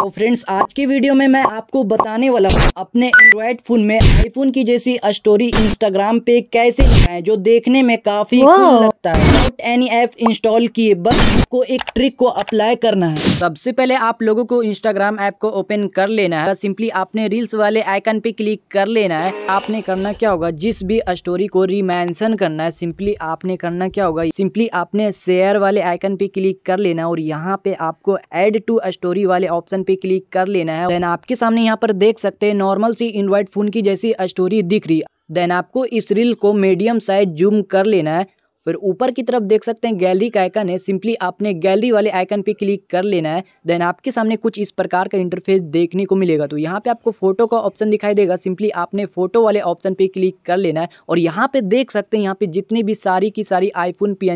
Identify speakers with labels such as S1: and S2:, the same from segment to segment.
S1: तो फ्रेंड्स आज की वीडियो में मैं आपको बताने वाला हूँ अपने एंड्रॉयड फोन में आईफोन की जैसी स्टोरी इंस्टाग्राम पे कैसे लगाए जो देखने में काफी लगता है नोट एनी ऐप इंस्टॉल किए बस आपको एक ट्रिक को अप्लाई करना है सबसे पहले आप लोगों को इंस्टाग्राम ऐप को ओपन कर लेना है सिंपली आपने रील्स वाले आइकन पे क्लिक कर लेना है आपने करना क्या होगा जिस भी स्टोरी को रिमेंशन करना है सिंपली आपने करना क्या होगा सिंपली आपने शेयर वाले आइकन पे क्लिक कर लेना और यहाँ पे आपको एड टू स्टोरी वाले ऑप्शन पे क्लिक कर लेना है देन आपके सामने यहाँ पर देख सकते हैं नॉर्मल सी एंड्रॉइड फोन की जैसी स्टोरी दिख रही है देन आपको इस रील को मीडियम साइज जूम कर लेना है फिर ऊपर की तरफ देख सकते हैं गैलरी का आइकन है सिंपली आपने गैलरी वाले आइकन पे क्लिक कर लेना है देन आपके सामने कुछ इस प्रकार का इंटरफेस देखने को मिलेगा तो यहाँ पे आपको फोटो का ऑप्शन दिखाई देगा सिंपली आपने फोटो वाले ऑप्शन पे क्लिक कर लेना है और यहाँ पे देख सकते हैं यहाँ पे जितनी भी सारी की सारी आईफोन पी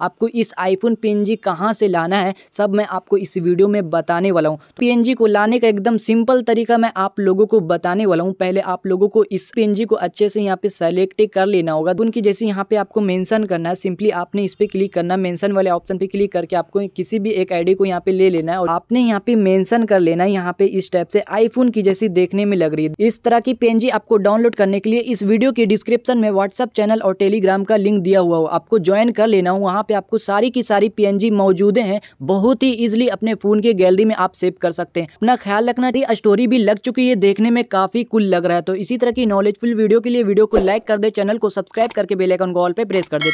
S1: आपको इस आईफोन पी कहाँ से लाना है सब मैं आपको इस वीडियो में बताने वाला हूँ पी तो को लाने का एकदम सिंपल तरीका मैं आप लोगों को बताने वाला हूँ पहले आप लोगों को इस पी को अच्छे से यहाँ पे सेलेक्ट कर लेना होगा उनकी जैसे यहाँ पे आपको मैंशन करना है सिंपली आपने इस पर क्लिक करना मेंशन वाले ऑप्शन पे क्लिक करके आपको किसी भी एक आईडी को यहाँ पे ले लेना है और आपने यहाँ पे मेंशन कर लेना है यहाँ पे इस टाइप से आईफोन की जैसी देखने में लग रही है इस तरह की पेनजी आपको डाउनलोड करने के लिए इस वीडियो के डिस्क्रिप्शन में व्हाट्सअप चैनल और टेलीग्राम का लिंक दिया हुआ हो आपको ज्वाइन कर लेना हो वहाँ पे आपको सारी की सारी पी मौजूद है बहुत ही इजिली अपने फोन के गैलरी में आप सेव कर सकते हैं अपना ख्याल रखना चाहिए स्टोरी भी लग चुकी है देखने में काफी कुल लग रहा है तो इसी तरह की नॉलेजफुल वीडियो के लिए वीडियो को लाइक कर दे चैनल को सब्सक्राइब करके बेलाइकन को ऑल पे प्रेस कर दे